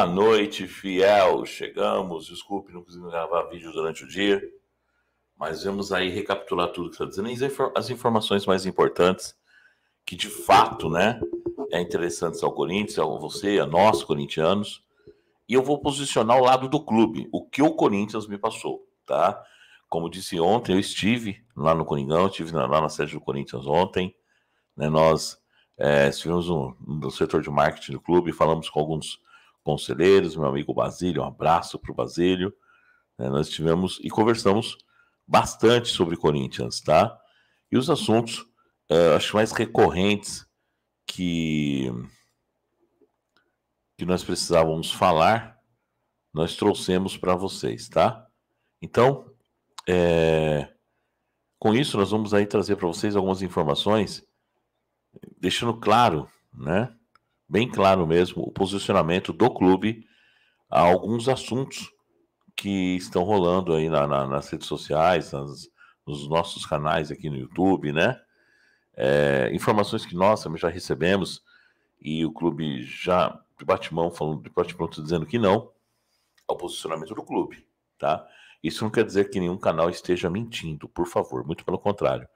Boa noite, fiel. Chegamos. Desculpe, não consegui gravar vídeo durante o dia, mas vamos aí recapitular tudo que está dizendo as informações mais importantes que de fato, né, é interessante ao Corinthians, a você, a nós corintianos. E eu vou posicionar o lado do clube, o que o Corinthians me passou, tá? Como disse ontem, eu estive lá no Coringão, estive lá na sede do Corinthians ontem, né? Nós é, estivemos no, no setor de marketing do clube, falamos com alguns conselheiros, meu amigo Basílio, um abraço para o Basílio. É, nós tivemos e conversamos bastante sobre Corinthians, tá? E os assuntos, é, acho mais recorrentes que, que nós precisávamos falar, nós trouxemos para vocês, tá? Então, é, com isso, nós vamos aí trazer para vocês algumas informações, deixando claro, né? bem claro mesmo o posicionamento do clube a alguns assuntos que estão rolando aí na, na, nas redes sociais, nas, nos nossos canais aqui no YouTube, né? É, informações que nós também já recebemos e o clube já de batimão falando de pronto dizendo que não ao posicionamento do clube, tá? Isso não quer dizer que nenhum canal esteja mentindo, por favor, muito pelo contrário.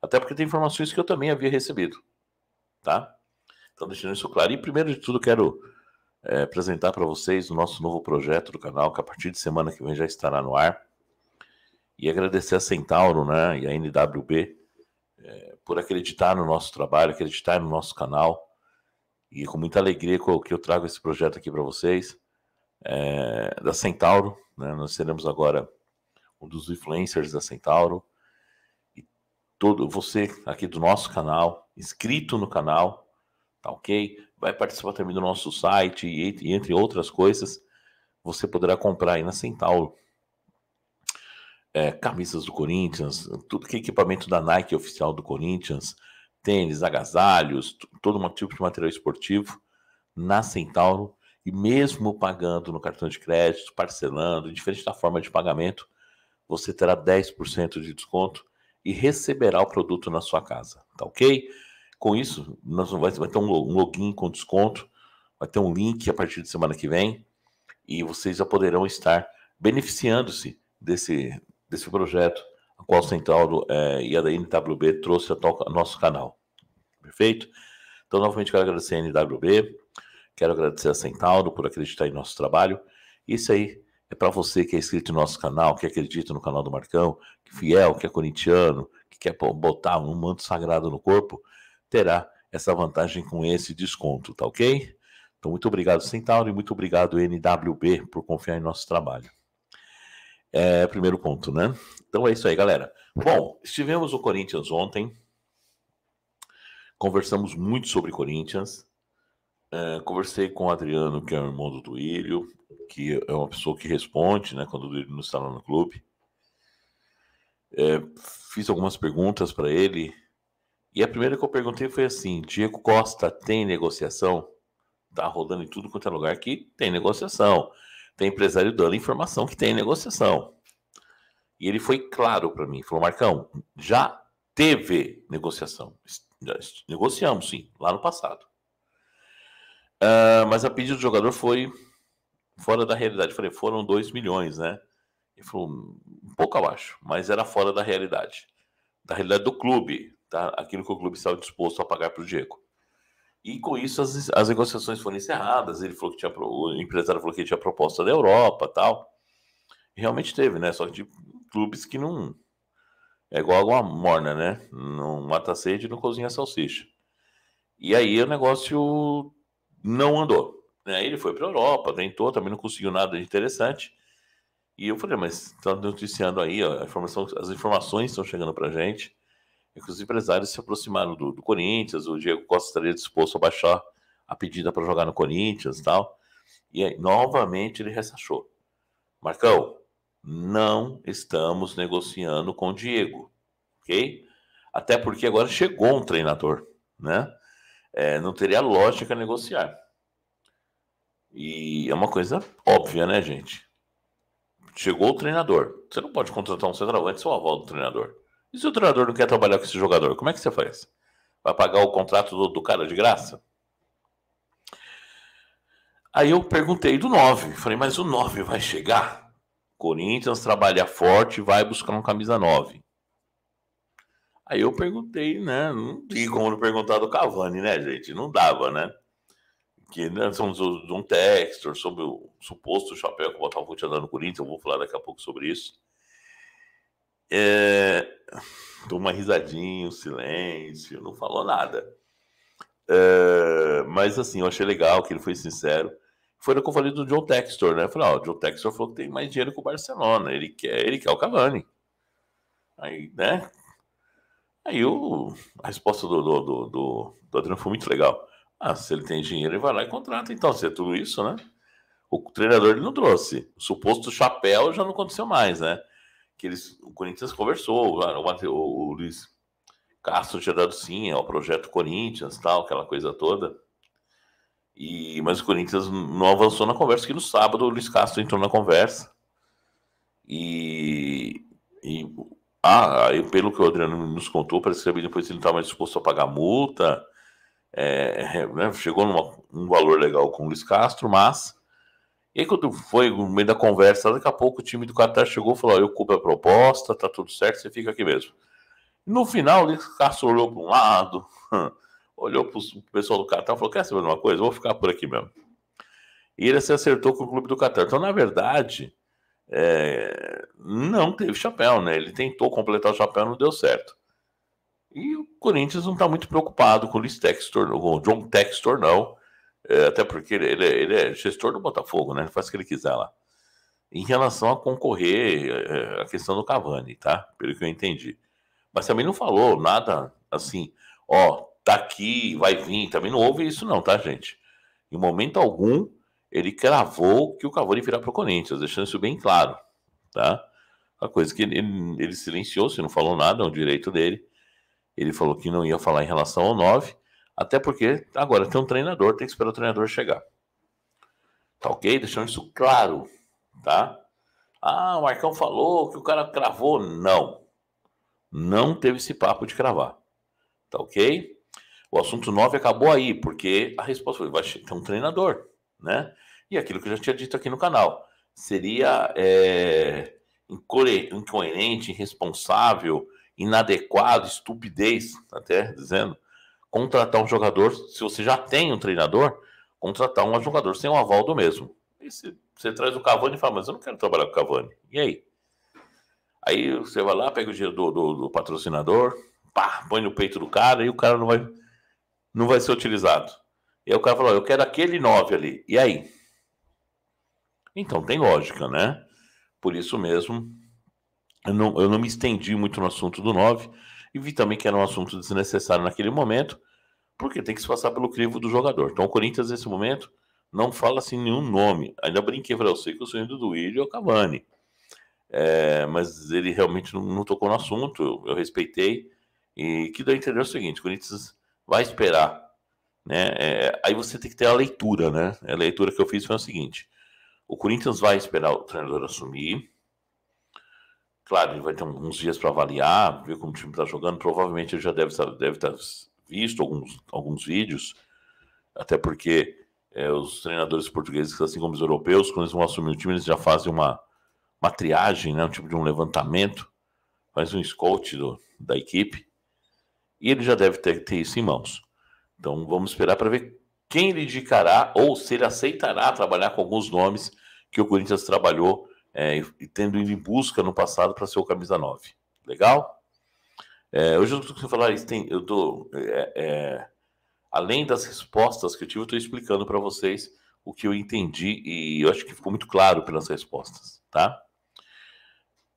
Até porque tem informações que eu também havia recebido, tá? Então, deixando isso claro. E primeiro de tudo, quero é, apresentar para vocês o nosso novo projeto do canal, que a partir de semana que vem já estará no ar. E agradecer a Centauro né, e a NWB é, por acreditar no nosso trabalho, acreditar no nosso canal. E com muita alegria que eu trago esse projeto aqui para vocês, é, da Centauro. Né, nós seremos agora um dos influencers da Centauro. E todo você aqui do nosso canal, inscrito no canal, tá ok? Vai participar também do nosso site e entre outras coisas, você poderá comprar aí na Centauro. É, camisas do Corinthians, tudo que é equipamento da Nike oficial do Corinthians, tênis, agasalhos, todo um tipo de material esportivo na Centauro e mesmo pagando no cartão de crédito, parcelando, diferente da forma de pagamento, você terá 10% de desconto e receberá o produto na sua casa, tá ok? Com isso, nós vai, vai ter um login com desconto, vai ter um link a partir de semana que vem e vocês já poderão estar beneficiando-se desse, desse projeto a qual o Centauro é, e a da NWB trouxe ao nosso canal. Perfeito? Então, novamente, quero agradecer a NWB, quero agradecer a Centauro por acreditar em nosso trabalho. Isso aí é para você que é inscrito no nosso canal, que acredita no canal do Marcão, que é fiel, que é corintiano, que quer botar um manto sagrado no corpo terá essa vantagem com esse desconto, tá ok? Então, muito obrigado, Centauro, e muito obrigado, NWB, por confiar em nosso trabalho. É, primeiro ponto, né? Então é isso aí, galera. Bom, estivemos no Corinthians ontem, conversamos muito sobre Corinthians. É, conversei com o Adriano, que é o irmão do Duílio, que é uma pessoa que responde, né, quando o Duílio não está lá no clube. É, fiz algumas perguntas para ele e a primeira que eu perguntei foi assim: Diego Costa tem negociação? Tá rodando em tudo quanto é lugar que tem negociação. Tem empresário dando informação que tem negociação. E ele foi claro para mim: falou, Marcão, já teve negociação. Negociamos, sim, lá no passado. Uh, mas a pedido do jogador foi fora da realidade. falei, foram 2 milhões, né? Ele falou, um pouco abaixo, mas era fora da realidade. Da realidade do clube, tá? aquilo que o clube estava disposto a pagar para o Diego. E com isso as, as negociações foram encerradas. Ele falou que tinha o empresário falou que tinha proposta da Europa, tal. Realmente teve, né? Só que de clubes que não é igual água morna, né? Não mata sede, não cozinha salsicha. E aí o negócio não andou. Aí né? ele foi para a Europa, tentou, também não conseguiu nada de interessante. E eu falei, mas estão tá noticiando aí, ó, informação, as informações estão chegando para gente e que os empresários se aproximaram do, do Corinthians. O Diego Costa estaria disposto a baixar a pedida para jogar no Corinthians e tal. E aí, novamente ele ressachou. Marcão, não estamos negociando com o Diego, ok? Até porque agora chegou um treinador, né? É, não teria lógica negociar. E é uma coisa óbvia, né, gente? Chegou o treinador. Você não pode contratar um centroavante sem o aval do treinador. E se o treinador não quer trabalhar com esse jogador, como é que você faz? Vai pagar o contrato do, do cara de graça? Aí eu perguntei do 9. Falei, mas o 9 vai chegar? Corinthians trabalha forte, vai buscar um camisa 9. Aí eu perguntei, né? Não tem como não perguntar do Cavani, né, gente? Não dava, né? Que né, somos um texto sobre o suposto chapéu que o Botafogo tinha dado no Corinthians, eu vou falar daqui a pouco sobre isso. É... Toma risadinho, silêncio, não falou nada. É... Mas assim, eu achei legal que ele foi sincero. Foi o que eu falei do John Textor, né? Eu falei, ó, o John Textor falou que tem mais dinheiro que o Barcelona, ele quer, ele quer o Cavani. Aí, né? Aí o, a resposta do, do, do, do, do Adriano foi muito legal. Ah, se ele tem dinheiro, ele vai lá e contrata. Então, se é tudo isso, né? O treinador ele não trouxe. O suposto chapéu já não aconteceu mais, né? que eles, o Corinthians conversou, ah, o, o, o Luiz Castro tinha dado sim ao projeto Corinthians, tal, aquela coisa toda. E, mas o Corinthians não avançou na conversa, que no sábado o Luiz Castro entrou na conversa. E, e ah, pelo que o Adriano nos contou, parece que depois ele estava tá disposto a pagar multa. É, é né, chegou num um valor legal com o Luiz Castro, mas e aí, quando foi no meio da conversa, daqui a pouco o time do Qatar chegou e falou: Eu cumpro a proposta, tá tudo certo, você fica aqui mesmo. no final, o Castro olhou para um lado, olhou para o pessoal do Qatar e falou: Quer saber uma coisa? Eu vou ficar por aqui mesmo. E ele se acertou com o clube do Qatar. Então, na verdade, é... não teve chapéu, né? Ele tentou completar o chapéu, não deu certo. E o Corinthians não está muito preocupado com o com o John Textor, não. É, até porque ele, ele, é, ele, é gestor do Botafogo, né? Ele faz o que ele quiser lá. Em relação a concorrer é, é, a questão do Cavani, tá? Pelo que eu entendi. Mas também não falou nada assim, ó, tá aqui, vai vir. Também não houve isso, não, tá, gente? Em momento algum, ele cravou que o Cavani virá para o Corinthians, deixando isso bem claro, tá? A coisa que ele, ele silenciou, se não falou nada, é um direito dele. Ele falou que não ia falar em relação ao 9 até porque agora tem um treinador, tem que esperar o treinador chegar. Tá ok? Deixando isso claro, tá? Ah, o Marcão falou que o cara cravou. Não. Não teve esse papo de cravar. Tá ok? O assunto 9 acabou aí, porque a resposta foi: vai ter um treinador, né? E aquilo que eu já tinha dito aqui no canal. Seria é, incoerente, irresponsável, inadequado, estupidez, tá até dizendo, contratar um jogador, se você já tem um treinador, contratar um jogador sem o aval do mesmo. E se você traz o Cavani e fala, mas eu não quero trabalhar com o Cavani. E aí? Aí você vai lá, pega o dinheiro do, do, do patrocinador, pá, põe no peito do cara e o cara não vai, não vai ser utilizado. E aí o cara falou, eu quero aquele 9 ali. E aí? Então tem lógica, né? Por isso mesmo, eu não, eu não me estendi muito no assunto do 9, e vi também que era um assunto desnecessário naquele momento, porque tem que se passar pelo crivo do jogador. Então o Corinthians, nesse momento, não fala assim nenhum nome. Ainda brinquei, para você sei que o sonho do Willian é o Cavani. É, mas ele realmente não, não, tocou no assunto, eu, eu respeitei. E que deu a entender o seguinte: o Corinthians vai esperar. Né? É, aí você tem que ter a leitura, né? A leitura que eu fiz foi o seguinte: o Corinthians vai esperar o treinador assumir, Claro, ele vai ter uns dias para avaliar, ver como o time está jogando. Provavelmente ele já deve estar, deve estar tá visto alguns, alguns vídeos, até porque é, os treinadores portugueses, assim como os europeus, quando eles vão assumir o time, eles já fazem uma, uma triagem, né, um tipo de um levantamento, faz um scout do, da equipe, e ele já deve ter, ter isso em mãos. Então vamos esperar para ver quem ele indicará ou se ele aceitará trabalhar com alguns nomes que o Corinthians trabalhou é, e tendo ido em busca no passado para ser o camisa 9. Legal? É, hoje eu estou falar isso, tem, eu tô, é, é, além das respostas que eu tive, eu estou explicando para vocês o que eu entendi e eu acho que ficou muito claro pelas respostas, tá?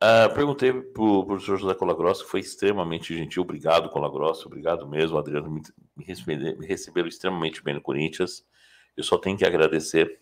Uh, perguntei para o professor José Colagrosso, foi extremamente gentil. Obrigado, Colagrosso. Obrigado mesmo, Adriano. Me, me, me extremamente bem no Corinthians. Eu só tenho que agradecer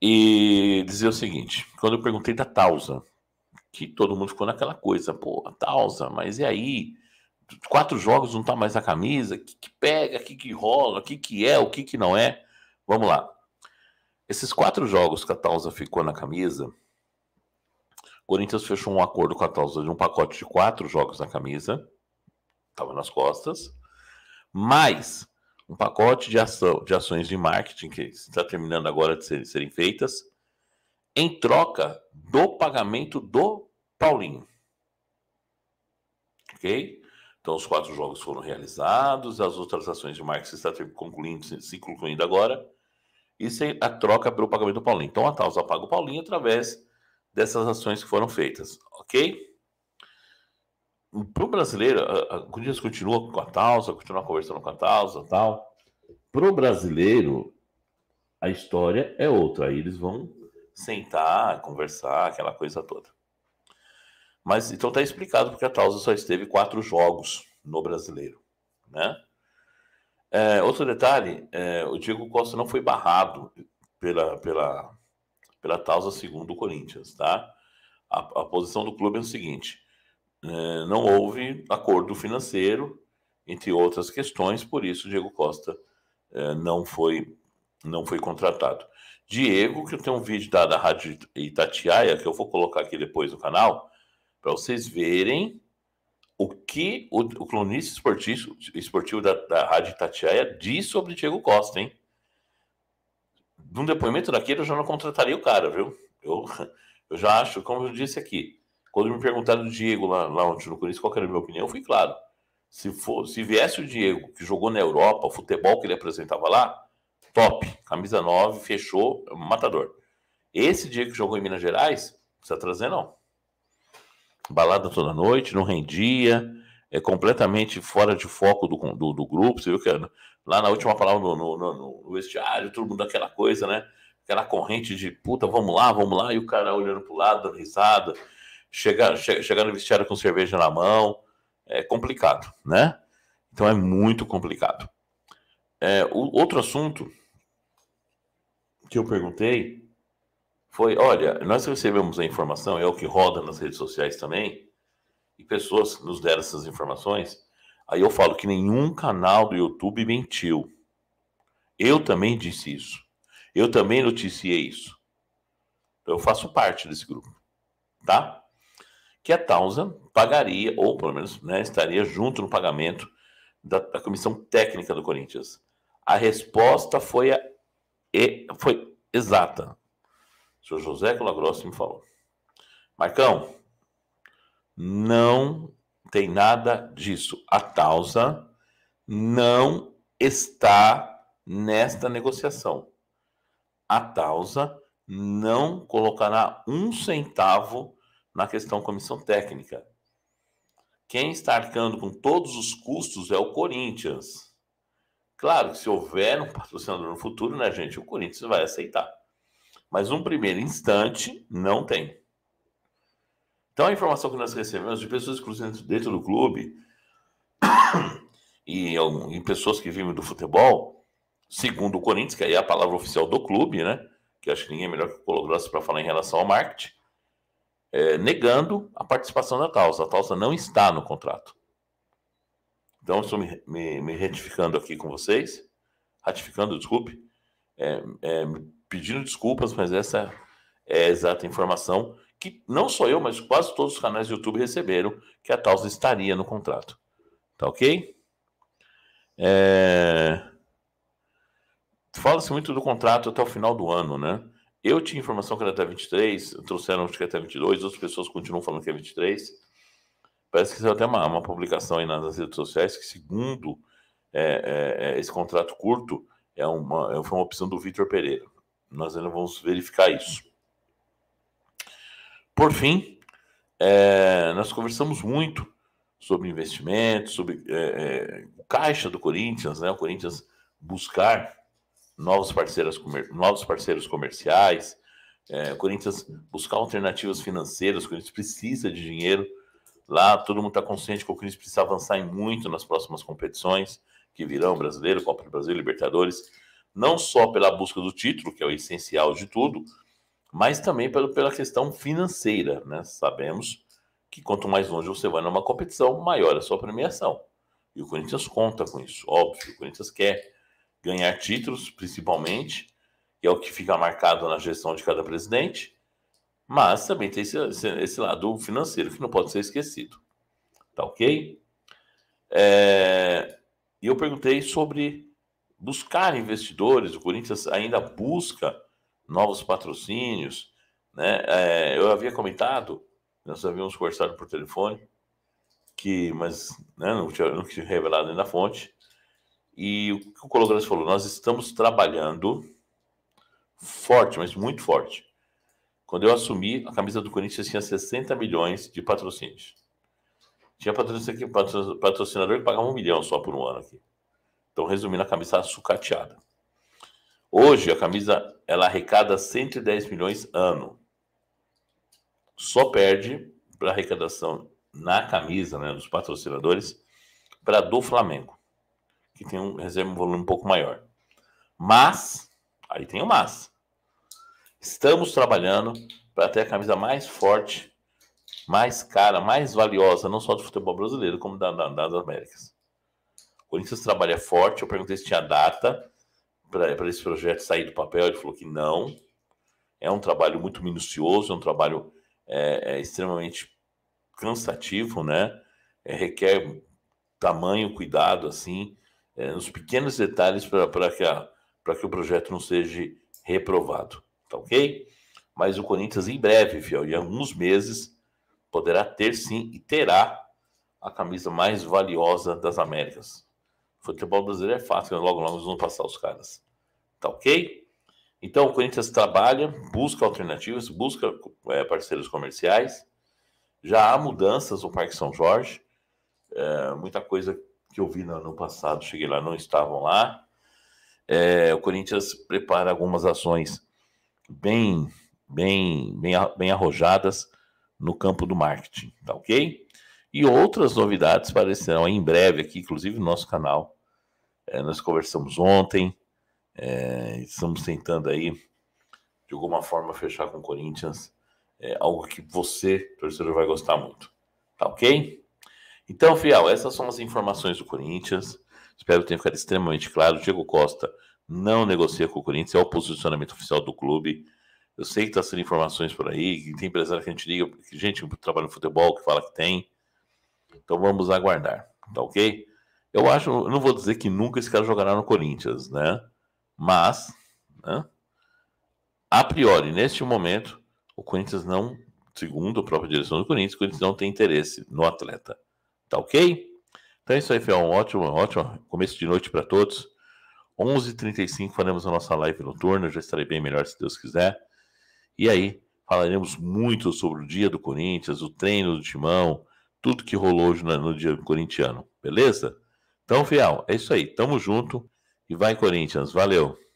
e dizer o seguinte: quando eu perguntei da Tausa, que todo mundo ficou naquela coisa, pô, a Tausa, mas e aí? Quatro jogos não tá mais na camisa, o que, que, pega, o que, que rola, o que, que é, o que, que não é? Vamos lá. Esses quatro jogos que a Tausa ficou na camisa, o Corinthians fechou um acordo com a Tausa de um pacote de quatro jogos na camisa, tava nas costas, mas um pacote de, ação, de ações de marketing que está terminando agora de, ser, serem feitas, em troca do pagamento do Paulinho. Ok? Então, os quatro jogos foram realizados, as outras ações de marketing está concluindo, se concluindo agora. Isso é a troca pelo pagamento do Paulinho. Então, a Tausa paga o Paulinho através dessas ações que foram feitas, ok? para o brasileiro, o Corinthians continua com a Tausa, continua conversando com a Tausa tal. Para o brasileiro, a história é outra. Aí eles vão sentar, conversar, aquela coisa toda. Mas então está explicado porque a Tausa só esteve quatro jogos no brasileiro, né? É, outro detalhe, é, o Diego Costa não foi barrado pela pela pela Tausa segundo o Corinthians, tá? A, a posição do clube é o seguinte: é, não houve acordo financeiro, entre outras questões, por isso Diego Costa é, não foi não foi contratado. Diego, que eu tenho um vídeo da, da Rádio Itatiaia, que eu vou colocar aqui depois no canal, para vocês verem o que o, o esportivo, esportivo da, da Rádio Itatiaia diz sobre Diego Costa, hein? Num depoimento daquele, eu já não contrataria o cara, viu? Eu, eu já acho, como eu disse aqui, quando me perguntaram do Diego lá, lá onde no Corinthians, qual era a minha opinião, fui claro. Se, for, se viesse o Diego, que jogou na Europa, o futebol que ele apresentava lá, top. Camisa 9, fechou, é matador. Esse Diego que jogou em Minas Gerais, não precisa trazer, não. Balada toda noite, não rendia, é completamente fora de foco do, do, do grupo. Você viu que lá na última palavra no, no, no, no vestiário, todo mundo aquela coisa, né? Aquela corrente de puta, vamos lá, vamos lá, e o cara olhando pro lado, dando risada chegar, che, chegar no vestiário com cerveja na mão, é complicado, né? Então é muito complicado. É, o, outro assunto que eu perguntei foi: olha, nós recebemos a informação, é o que roda nas redes sociais também, e pessoas nos deram essas informações. Aí eu falo que nenhum canal do YouTube mentiu. Eu também disse isso. Eu também noticiei isso. Então, eu faço parte desse grupo, tá? que a Townsend pagaria, ou pelo menos né, estaria junto no pagamento da, da, comissão técnica do Corinthians. A resposta foi, a, e, foi exata. O senhor José Colagrossi me falou. Marcão, não tem nada disso. A Tausa não está nesta negociação. A Tausa não colocará um centavo na questão comissão técnica. Quem está arcando com todos os custos é o Corinthians. Claro que se houver um patrocinador no futuro, né, gente, o Corinthians vai aceitar. Mas num primeiro instante, não tem. Então a informação que nós recebemos de pessoas inclusive dentro do clube e, em pessoas que vivem do futebol, segundo o Corinthians, que aí é a palavra oficial do clube, né? Que acho que ninguém é melhor que o Cologrosso para falar em relação ao marketing é, negando a participação da causa. A causa não está no contrato. Então, estou me, me, me retificando aqui com vocês, ratificando, desculpe, é, é, pedindo desculpas, mas essa é a exata informação que não só eu, mas quase todos os canais do YouTube receberam que a causa estaria no contrato. Tá ok? É... Fala-se muito do contrato até o final do ano, né? Eu tinha informação que era até 23, trouxeram que era é até 22, outras pessoas continuam falando que é 23. Parece que tem até uma, uma publicação aí nas redes sociais que, segundo é, é, é esse contrato curto, é uma, é, foi uma opção do Vitor Pereira. Nós ainda vamos verificar isso. Por fim, é, nós conversamos muito sobre investimentos, sobre o caixa do Corinthians, né? O Corinthians buscar novos parceiros, novos parceiros comerciais, é, Corinthians buscar alternativas financeiras, o Corinthians precisa de dinheiro. Lá todo mundo está consciente que o Corinthians precisa avançar muito nas próximas competições que virão brasileiro, Copa do Brasil, Libertadores, não só pela busca do título, que é o essencial de tudo, mas também pelo, pela questão financeira. Né? Sabemos que quanto mais longe você vai numa competição, maior a sua premiação. E o Corinthians conta com isso, óbvio, o Corinthians quer ganhar títulos, principalmente, que é o que fica marcado na gestão de cada presidente, mas também tem esse, esse lado financeiro que não pode ser esquecido. Tá ok? É, e eu perguntei sobre buscar investidores, o Corinthians ainda busca novos patrocínios, né? É, eu havia comentado, nós havíamos conversado por telefone, que, mas né, não, tinha, não tinha revelado ainda a fonte, e o que o Cologranes falou? Nós estamos trabalhando forte, mas muito forte. Quando eu assumi, a camisa do Corinthians tinha 60 milhões de patrocínios. Tinha patrocinador que pagava um milhão só por um ano aqui. Então, resumindo, a camisa tá sucateada. Hoje, a camisa ela arrecada 110 milhões ano. Só perde para arrecadação na camisa, né, dos patrocinadores, para do Flamengo que tem um, reserva um volume um pouco maior. Mas, aí tem o mas. Estamos trabalhando para ter a camisa mais forte, mais cara, mais valiosa, não só do futebol brasileiro, como da, da, das Américas. O Corinthians trabalha forte. Eu perguntei se tinha data para esse projeto sair do papel. Ele falou que não. É um trabalho muito minucioso, é um trabalho é, é extremamente cansativo, né? É, requer tamanho, cuidado, assim é, nos pequenos detalhes para que, que o projeto não seja reprovado. Tá ok? Mas o Corinthians, em breve, fiel, em alguns meses, poderá ter sim e terá a camisa mais valiosa das Américas. Futebol brasileiro é fácil, né? logo logo nós vamos passar os caras. Tá ok? Então o Corinthians trabalha, busca alternativas, busca é, parceiros comerciais. Já há mudanças no Parque São Jorge, é, muita coisa que eu vi no ano passado, cheguei lá, não estavam lá. É, o Corinthians prepara algumas ações bem, bem, bem, bem arrojadas no campo do marketing, tá ok? E outras novidades aparecerão em breve aqui, inclusive no nosso canal. É, nós conversamos ontem, é, estamos tentando aí, de alguma forma, fechar com o Corinthians é, algo que você, torcedor, vai gostar muito. Tá ok? Então, Fial, essas são as informações do Corinthians. Espero que tenha ficado extremamente claro. Diego Costa não negocia com o Corinthians, é o posicionamento oficial do clube. Eu sei que está sendo informações por aí, tem empresário que a gente liga, que gente que trabalha no futebol que fala que tem. Então vamos aguardar, tá ok? Eu acho, eu não vou dizer que nunca esse cara jogará no Corinthians, né? Mas, né? a priori, neste momento, o Corinthians não, segundo a própria direção do Corinthians, o Corinthians não tem interesse no atleta. Tá ok? Então é isso aí, Fião. Um ótimo, ótimo começo de noite para todos. 11h35 faremos a nossa live noturna. Eu já estarei bem melhor se Deus quiser. E aí falaremos muito sobre o dia do Corinthians, o treino do Timão, tudo que rolou hoje no dia corintiano. Beleza? Então, Fiel, é isso aí. Tamo junto e vai, Corinthians. Valeu!